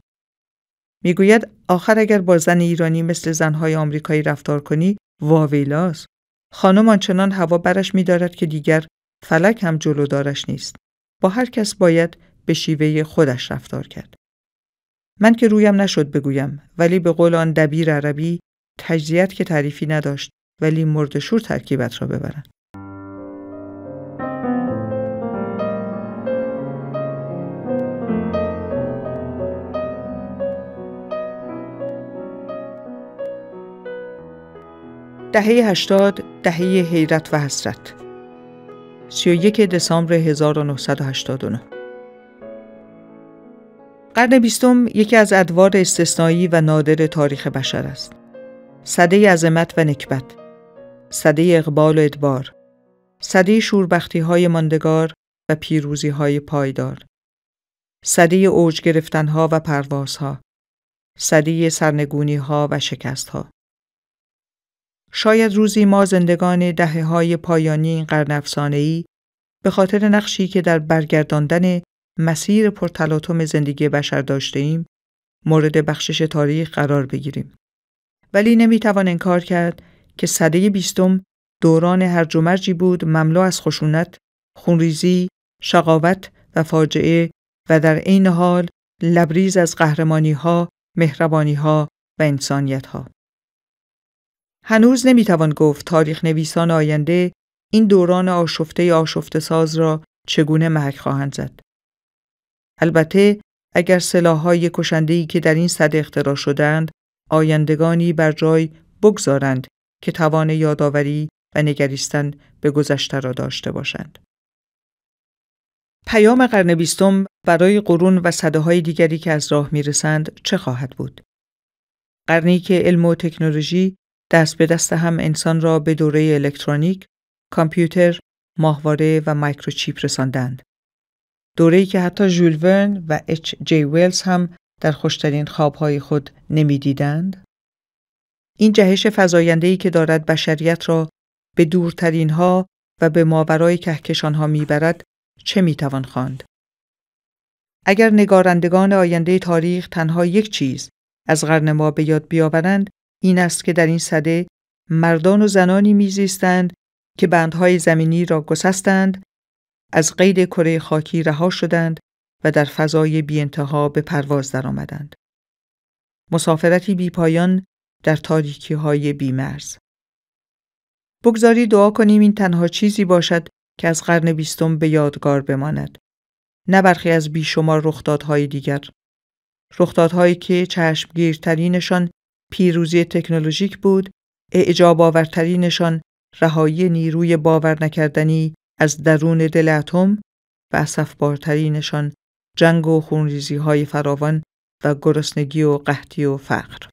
میگوید آخر اگر با زن ایرانی مثل زنهای آمریکایی رفتار کنی واویلاست خانم آنچنان هوا برش میدارد که دیگر فلک هم جلو دارش نیست با هر کس باید به شیوه خودش رفتار کرد من که رویم نشد بگویم ولی به قول آن دبیر عربی تجزیت که تعریفی نداشت ولی مردشور ترکیبت را ببرند دهه 80 دهه حیرت و حسرت 31 دسامبر 1989 قرن بیستم یکی از ادوار استثنایی و نادر تاریخ بشر است. صده عظمت و نکبت، صده اقبال و ادبار، صده شوربختی های ماندگار و پیروزی های پایدار، صده اوج گرفتن ها و پروازها، صده سرنگونی ها و شکستها شاید روزی ما زندگان دهه های پایانی این قرن ای به خاطر نقشی که در برگرداندن مسیر پرتلاطم زندگی بشر داشته ایم مورد بخشش تاریخ قرار بگیریم. ولی نمیتوان انکار کرد که سده بیستم دوران هرج و مرجی بود مملو از خشونت، خونریزی، شقاوت و فاجعه و در عین حال لبریز از قهرمانی ها، مهربانی ها و انسانیت ها. هنوز نمیتوان گفت تاریخ نویسان آینده این دوران آشفته آشفته ساز را چگونه محک خواهند زد. البته اگر سلاحهای کشندهی که در این صد اختراع شدند آیندگانی بر جای بگذارند که توان یادآوری و نگریستن به گذشته را داشته باشند. پیام قرن بیستم برای قرون و صده های دیگری که از راه میرسند چه خواهد بود؟ قرنی که علم و تکنولوژی دست به دست هم انسان را به دوره الکترونیک، کامپیوتر، ماهواره و مایکروچیپ رساندند. دوره‌ای که حتی ژول و اچ جی ویلز هم در خوشترین خوابهای خود نمیدیدند. این جهش فزاینده‌ای که دارد بشریت را به دورترین ها و به ماورای کهکشان ها میبرد چه میتوان خواند؟ اگر نگارندگان آینده تاریخ تنها یک چیز از قرن ما به یاد بیاورند این است که در این صده مردان و زنانی میزیستند که بندهای زمینی را گسستند از قید کره خاکی رها شدند و در فضای بی انتها به پرواز درآمدند. مسافرتی بی پایان در تاریکی های بی مرز. بگذاری دعا کنیم این تنها چیزی باشد که از قرن بیستم به یادگار بماند. نه برخی از بیشمار رخدادهای دیگر. رخدادهایی که چشمگیرترینشان پیروزی تکنولوژیک بود، اعجاب آورترینشان رهایی نیروی باور نکردنی از درون دل اتم و اصفبارترینشان جنگ و خونریزی های فراوان و گرسنگی و قحطی و فقر.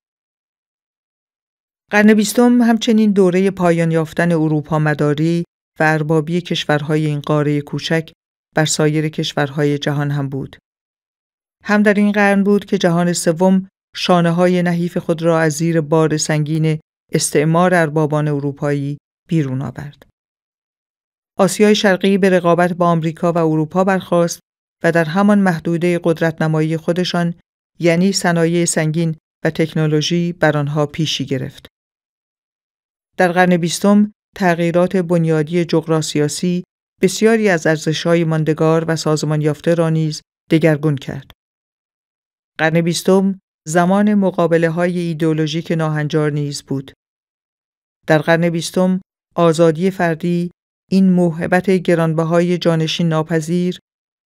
قرن بیستم همچنین دوره پایان یافتن اروپا مداری و اربابی کشورهای این قاره کوچک بر سایر کشورهای جهان هم بود. هم در این قرن بود که جهان سوم شانه های نحیف خود را از زیر بار سنگین استعمار اربابان اروپایی بیرون آورد. آسیای شرقی به رقابت با آمریکا و اروپا برخاست و در همان محدوده نمایی خودشان یعنی صنایع سنگین و تکنولوژی بر آنها پیشی گرفت. در قرن بیستم تغییرات بنیادی جغرافیایی بسیاری از ارزش‌های ماندگار و سازمان یافته را نیز دگرگون کرد. قرن بیستم زمان مقابله های ایدئولوژیک ناهنجار نیز بود. در قرن بیستم آزادی فردی این موهبت گرانبهای جانشین ناپذیر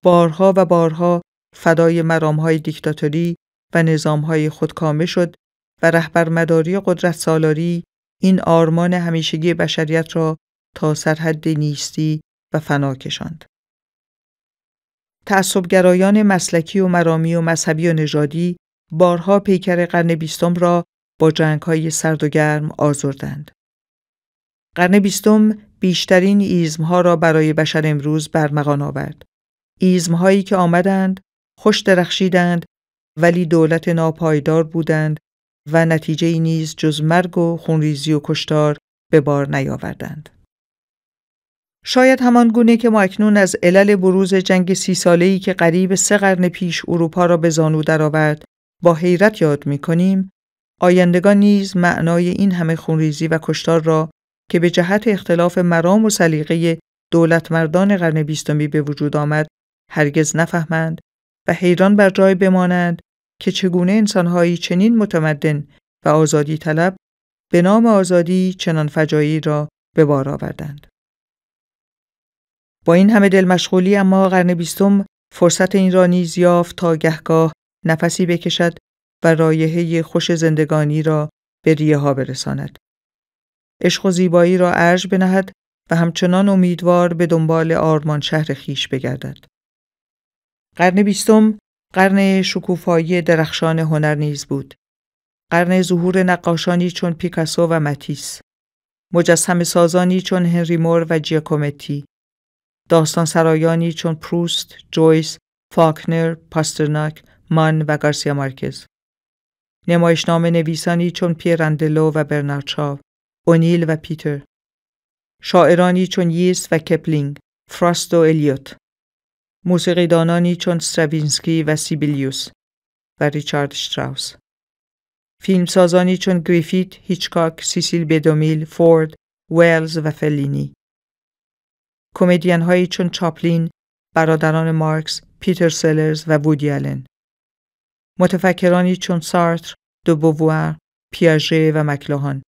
بارها و بارها فدای مرامهای دیکتاتوری و نظامهای خودکامه شد و رهبرمداری قدرت سالاری این آرمان همیشگی بشریت را تا سرحد نیستی و فنا کشاند. تعصبگرایان مسلکی و مرامی و مذهبی و نژادی بارها پیکر قرن بیستم را با های سرد و گرم آزردند. قرن بیستم بیشترین ایزمها را برای بشر امروز برمغان آورد. هایی که آمدند، خوش درخشیدند ولی دولت ناپایدار بودند و نتیجه نیز جز مرگ و خونریزی و کشتار به بار نیاوردند. شاید همان گونه که ما اکنون از علل بروز جنگ سی ساله‌ای که قریب سه قرن پیش اروپا را به زانو درآورد با حیرت یاد می کنیم آیندگان نیز معنای این همه خونریزی و کشتار را که به جهت اختلاف مرام و سلیقه دولت مردان قرن بیستمی به وجود آمد هرگز نفهمند و حیران بر جای بمانند که چگونه انسانهایی چنین متمدن و آزادی طلب به نام آزادی چنان فجایی را به بار آوردند. با این همه دل مشغولی اما قرن بیستم فرصت این را نیز یافت تا گهگاه نفسی بکشد و رایحه خوش زندگانی را به ریه ها برساند. عشق و زیبایی را ارج بنهد و همچنان امیدوار به دنبال آرمان شهر خیش بگردد. قرن بیستم قرن شکوفایی درخشان هنر نیز بود. قرن ظهور نقاشانی چون پیکاسو و متیس. مجسم سازانی چون هنری مور و جیاکومتی. داستان سرایانی چون پروست، جویس، فاکنر، پاسترناک مان و گارسیا مارکز. نمایشنامه نویسانی چون پیراندلو و شاو اونیل و پیتر. شاعرانی چون ییس و کپلینگ، فراست و الیوت. موسیقیدانانی چون سروینسکی و سیبیلیوس و ریچارد شتراوس. فیلمسازانی چون گریفیت، هیچکاک، سیسیل بدومیل، فورد، ویلز و فلینی. کمدین چون چاپلین، برادران مارکس، پیتر سلرز و وودی متفکرانی چون سارتر، دو بووار، پیاژه و مکلوهان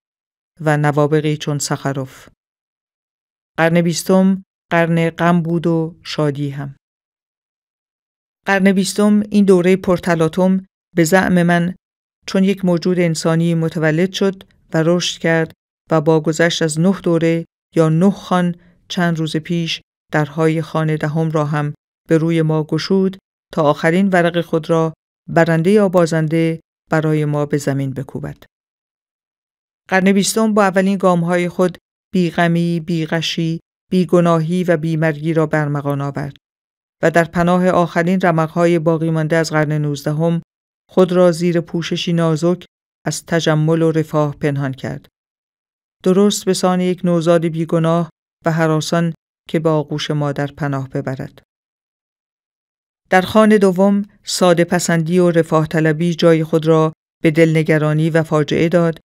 و نوابقی چون سخروف. قرن بیستم قرن غم بود و شادی هم. قرن بیستم این دوره پرتلاتوم به زعم من چون یک موجود انسانی متولد شد و رشد کرد و با گذشت از نه دوره یا نه خان چند روز پیش درهای خانه دهم را هم به روی ما گشود تا آخرین ورق خود را برنده یا بازنده برای ما به زمین بکوبد. قرن بیستم با اولین گامهای خود بیغمی، بیغشی، بیگناهی و بیمرگی را برمغان آورد و در پناه آخرین رمقهای باقی مانده از قرن نوزدهم خود را زیر پوششی نازک از تجمل و رفاه پنهان کرد. درست به سان یک نوزاد بیگناه و حراسان که با آغوش مادر پناه ببرد. در خانه دوم ساده پسندی و رفاه طلبی جای خود را به دلنگرانی و فاجعه داد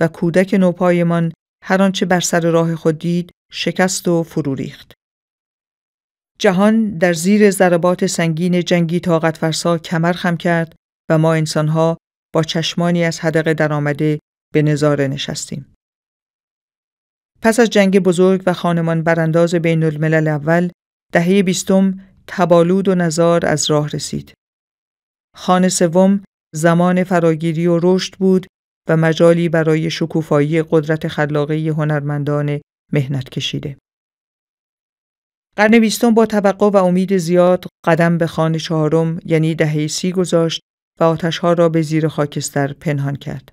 و کودک نوپایمان هر آنچه بر سر راه خود دید شکست و فرو ریخت. جهان در زیر ضربات سنگین جنگی طاقت فرسا کمر خم کرد و ما انسانها با چشمانی از حدقه درآمده به نظاره نشستیم. پس از جنگ بزرگ و خانمان برانداز بین الملل اول دهه بیستم تبالود و نزار از راه رسید. خانه سوم زمان فراگیری و رشد بود و مجالی برای شکوفایی قدرت خلاقه هنرمندان مهنت کشیده. قرن بیستم با توقع و امید زیاد قدم به خانه چهارم یعنی دهه سی گذاشت و آتشها را به زیر خاکستر پنهان کرد.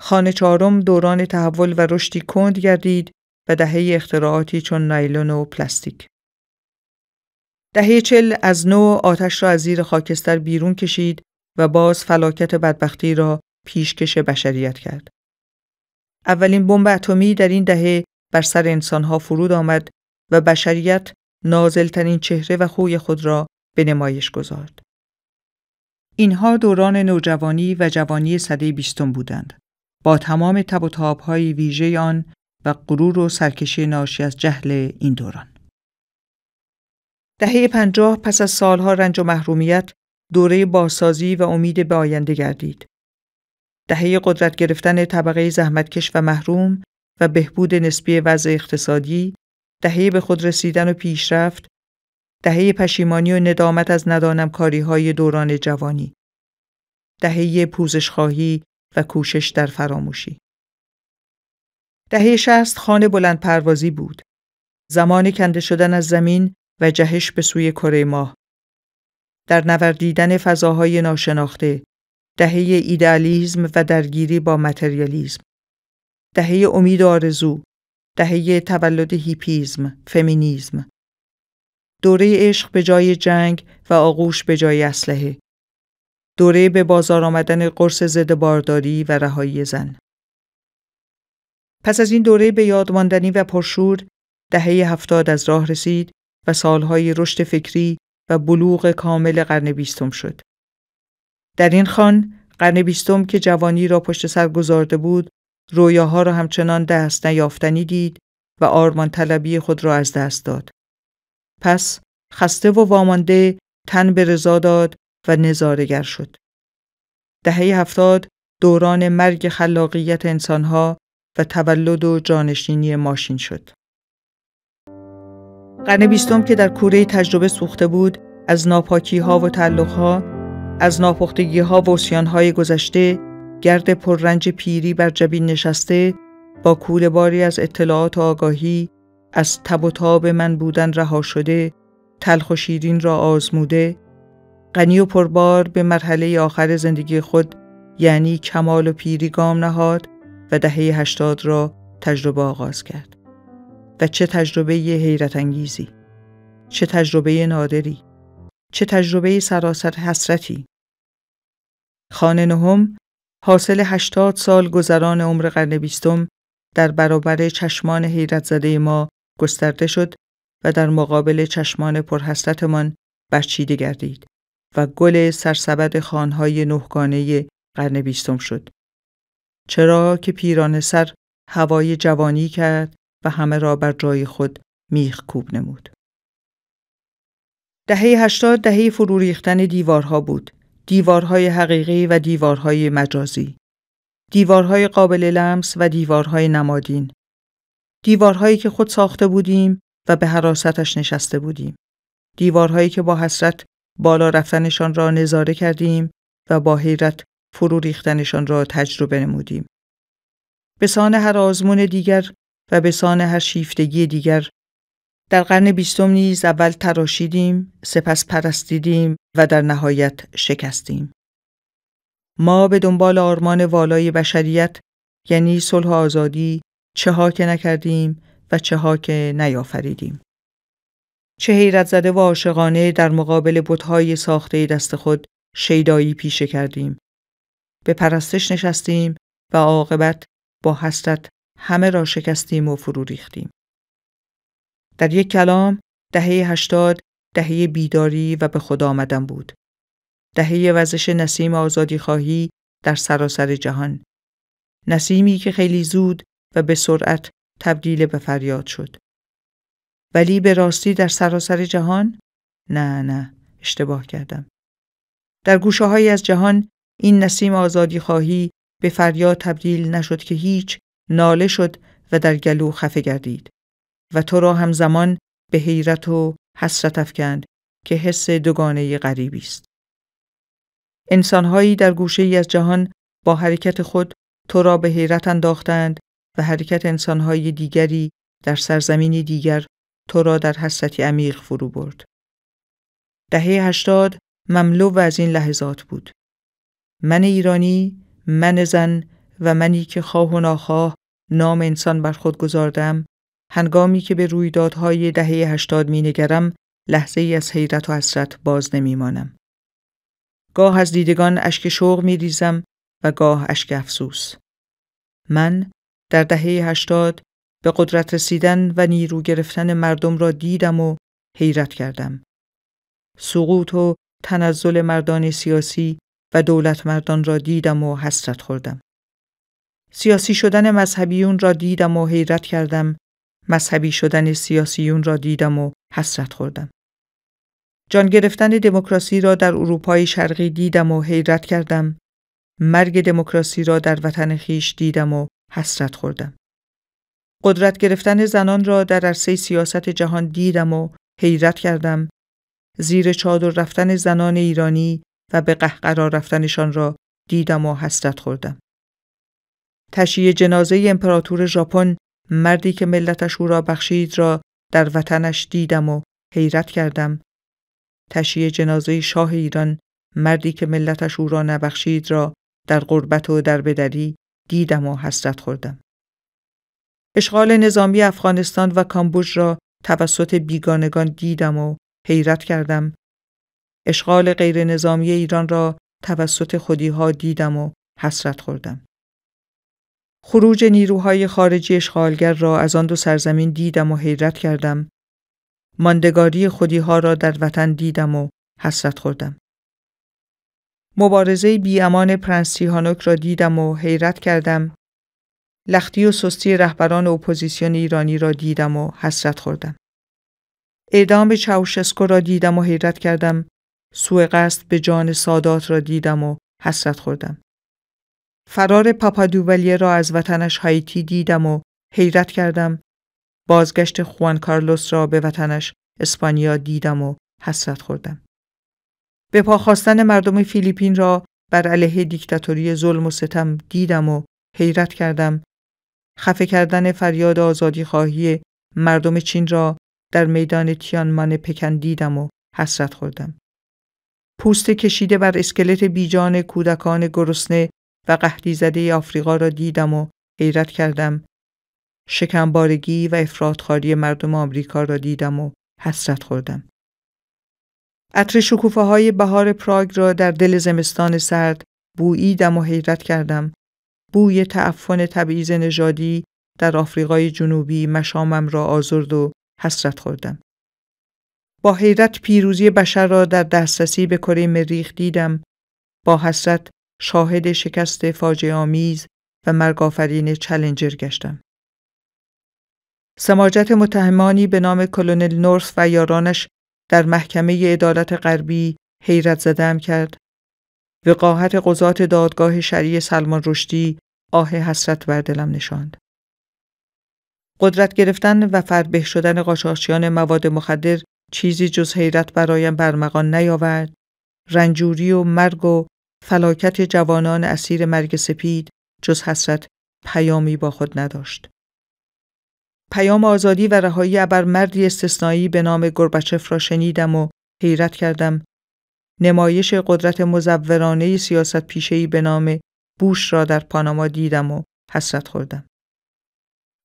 خانه چهارم دوران تحول و رشدی کند گردید و دهه اختراعاتی چون نایلون و پلاستیک. دهه چل از نو آتش را از زیر خاکستر بیرون کشید و باز فلاکت بدبختی را پیشکش بشریت کرد. اولین بمب اتمی در این دهه بر سر انسانها فرود آمد و بشریت نازلترین چهره و خوی خود را به نمایش گذارد. اینها دوران نوجوانی و جوانی سده بیستم بودند. با تمام تب و تابهای ویژه آن و غرور و سرکشی ناشی از جهل این دوران. دهه پنجاه پس از سالها رنج و محرومیت دوره باسازی و امید به آینده گردید. دهه قدرت گرفتن طبقه زحمتکش و محروم و بهبود نسبی وضع اقتصادی، دهه به خود رسیدن و پیشرفت، دهه پشیمانی و ندامت از ندانم کاری های دوران جوانی. دهه پوزش خواهی و کوشش در فراموشی. دهه شست خانه بلند پروازی بود. زمان کنده شدن از زمین و جهش به سوی کره ماه در نوردیدن فضاهای ناشناخته دهه ایدالیزم و درگیری با متریالیزم دهه امید و آرزو دهه تولد هیپیزم فمینیزم دوره عشق به جای جنگ و آغوش به جای اسلحه دوره به بازار آمدن قرص ضد بارداری و رهایی زن پس از این دوره به یادماندنی و پرشور دهه هفتاد از راه رسید و سالهای رشد فکری و بلوغ کامل قرن بیستم شد. در این خان قرن بیستم که جوانی را پشت سر گذارده بود رویاها را همچنان دست نیافتنی دید و آرمان طلبی خود را از دست داد. پس خسته و وامانده تن به رضا داد و نظارگر شد. دهه هفتاد دوران مرگ خلاقیت انسانها و تولد و جانشینی ماشین شد. قرن بیستم که در کوره تجربه سوخته بود از ناپاکی ها و تعلق ها از ناپختگی ها و سیان های گذشته گرد پررنج پیری بر جبین نشسته با کول باری از اطلاعات و آگاهی از تب و تاب من بودن رها شده تلخ و شیرین را آزموده غنی و پربار به مرحله آخر زندگی خود یعنی کمال و پیری گام نهاد و دهه هشتاد را تجربه آغاز کرد. و چه تجربه حیرت انگیزی چه تجربه نادری چه تجربه سراسر حسرتی خانه نهم حاصل 80 سال گذران عمر قرن بیستم در برابر چشمان حیرت زده ما گسترده شد و در مقابل چشمان پرحسرتمان برچیده گردید و گل سرسبد خانهای نهگانه قرن بیستم شد. چرا که پیران سر هوای جوانی کرد و همه را بر جای خود میخ کوب نمود. دهه هشتاد دهه فرو ریختن دیوارها بود. دیوارهای حقیقی و دیوارهای مجازی. دیوارهای قابل لمس و دیوارهای نمادین. دیوارهایی که خود ساخته بودیم و به حراستش نشسته بودیم. دیوارهایی که با حسرت بالا رفتنشان را نظاره کردیم و با حیرت فرو ریختنشان را تجربه نمودیم. به سان هر آزمون دیگر و به سان هر شیفتگی دیگر در قرن بیستم نیز اول تراشیدیم، سپس پرستیدیم و در نهایت شکستیم. ما به دنبال آرمان والای بشریت یعنی صلح آزادی چه ها که نکردیم و چه ها که نیافریدیم. چه حیرت زده و عاشقانه در مقابل بتهای ساخته دست خود شیدایی پیشه کردیم. به پرستش نشستیم و عاقبت با حسرت همه را شکستیم و فرو ریختیم. در یک کلام دهه هشتاد دهه بیداری و به خدا آمدن بود. دهه وزش نسیم آزادی خواهی در سراسر جهان. نسیمی که خیلی زود و به سرعت تبدیل به فریاد شد. ولی به راستی در سراسر جهان؟ نه نه اشتباه کردم. در گوشه های از جهان این نسیم آزادی خواهی به فریاد تبدیل نشد که هیچ ناله شد و در گلو خفه گردید و تو را همزمان به حیرت و حسرت افکند که حس دوگانه غریبی است. انسانهایی در گوشه ای از جهان با حرکت خود تو را به حیرت انداختند و حرکت انسانهای دیگری در سرزمینی دیگر تو را در حسرتی عمیق فرو برد. دهه هشتاد مملو از این لحظات بود. من ایرانی، من زن و منی که خواه و ناخواه نام انسان بر خود گذاردم هنگامی که به رویدادهای دهه هشتاد می نگرم لحظه ای از حیرت و حسرت باز نمی مانم. گاه از دیدگان اشک شوق می ریزم و گاه اشک افسوس. من در دهه هشتاد به قدرت رسیدن و نیرو گرفتن مردم را دیدم و حیرت کردم. سقوط و تنزل مردان سیاسی و دولت مردان را دیدم و حسرت خوردم. سیاسی شدن مذهبیون را دیدم و حیرت کردم مذهبی شدن سیاسیون را دیدم و حسرت خوردم جان گرفتن دموکراسی را در اروپای شرقی دیدم و حیرت کردم مرگ دموکراسی را در وطن خیش دیدم و حسرت خوردم قدرت گرفتن زنان را در عرصه سیاست جهان دیدم و حیرت کردم زیر چادر رفتن زنان ایرانی و به قهقرا رفتنشان را دیدم و حسرت خوردم تشییع جنازه امپراتور ژاپن مردی که ملتش او را بخشید را در وطنش دیدم و حیرت کردم. تشییع جنازه شاه ایران مردی که ملتش او را نبخشید را در غربت و در بدری دیدم و حسرت خوردم. اشغال نظامی افغانستان و کامبوج را توسط بیگانگان دیدم و حیرت کردم. اشغال غیر نظامی ایران را توسط خودی ها دیدم و حسرت خوردم. خروج نیروهای خارجی اشغالگر را از آن دو سرزمین دیدم و حیرت کردم. ماندگاری خودیها را در وطن دیدم و حسرت خوردم. مبارزه بیامان پرنس تیهانوک را دیدم و حیرت کردم. لختی و سستی رهبران اپوزیسیون ایرانی را دیدم و حسرت خوردم. اعدام چاوشسکو را دیدم و حیرت کردم. سوء قصد به جان سادات را دیدم و حسرت خوردم. فرار دوبلیه را از وطنش هایتی دیدم و حیرت کردم. بازگشت خوان کارلوس را به وطنش اسپانیا دیدم و حسرت خوردم. به پاخواستن مردم فیلیپین را بر علیه دیکتاتوری ظلم و ستم دیدم و حیرت کردم. خفه کردن فریاد آزادی خواهی مردم چین را در میدان تیانمان پکن دیدم و حسرت خوردم. پوست کشیده بر اسکلت بیجان کودکان گرسنه و قهدی زده آفریقا را دیدم و حیرت کردم. شکمبارگی و افرادخاری مردم آمریکا را دیدم و حسرت خوردم. عطر شکوفه های بهار پراگ را در دل زمستان سرد بوییدم و حیرت کردم. بوی تعفن تبعیض نژادی در آفریقای جنوبی مشامم را آزرد و حسرت خوردم. با حیرت پیروزی بشر را در دسترسی به کره مریخ دیدم. با حسرت شاهد شکست آمیز و مرگافرین چلنجر گشتم. سماجت متهمانی به نام کلونل نورس و یارانش در محکمه عدالت غربی حیرت زدم کرد. وقاحت قضات دادگاه شریع سلمان رشدی آه حسرت بر دلم نشاند. قدرت گرفتن و فربه شدن قاچاقچیان مواد مخدر چیزی جز حیرت برایم برمغان نیاورد. رنجوری و مرگ و فلاکت جوانان اسیر مرگ سپید جز حسرت پیامی با خود نداشت. پیام آزادی و رهایی ابر مردی استثنایی به نام گربچف را شنیدم و حیرت کردم نمایش قدرت مزورانه سیاست پیشهی به نام بوش را در پاناما دیدم و حسرت خوردم.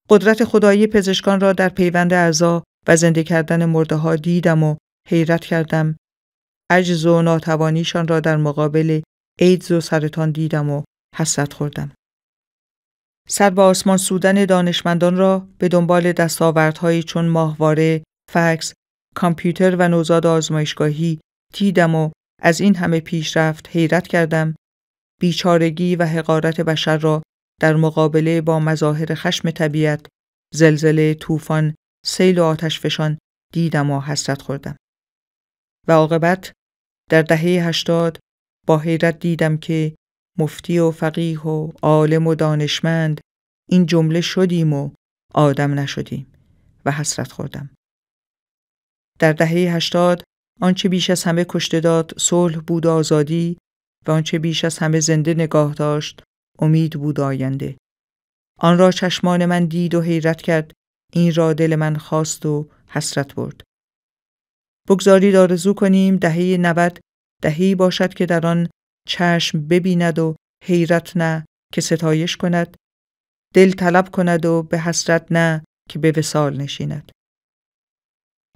قدرت خدایی پزشکان را در پیوند اعضا و زنده کردن مرده ها دیدم و حیرت کردم عجز و ناتوانیشان را در مقابل ایدز و سرطان دیدم و حسرت خوردم. سر به آسمان سودن دانشمندان را به دنبال دستاوردهایی چون ماهواره، فکس، کامپیوتر و نوزاد آزمایشگاهی دیدم و از این همه پیشرفت حیرت کردم بیچارگی و حقارت بشر را در مقابله با مظاهر خشم طبیعت، زلزله، طوفان، سیل و آتش فشان دیدم و حسرت خوردم. و عاقبت در دهه هشتاد با حیرت دیدم که مفتی و فقیه و عالم و دانشمند این جمله شدیم و آدم نشدیم و حسرت خوردم. در دهه هشتاد آنچه بیش از همه کشته داد صلح بود آزادی و آنچه بیش از همه زنده نگاه داشت امید بود آینده. آن را چشمان من دید و حیرت کرد این را دل من خواست و حسرت برد. بگذاری آرزو کنیم دهه نوت دهی باشد که در آن چشم ببیند و حیرت نه که ستایش کند دل طلب کند و به حسرت نه که به وسال نشیند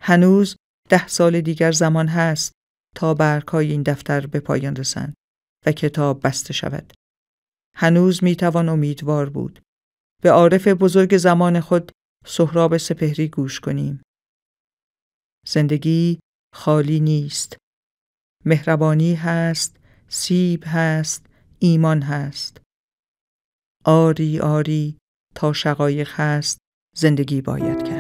هنوز ده سال دیگر زمان هست تا برکای این دفتر به پایان رسند و کتاب بسته شود هنوز میتوان امیدوار بود به عارف بزرگ زمان خود سهراب سپهری گوش کنیم زندگی خالی نیست مهربانی هست، سیب هست، ایمان هست. آری آری تا شقایق هست زندگی باید کرد.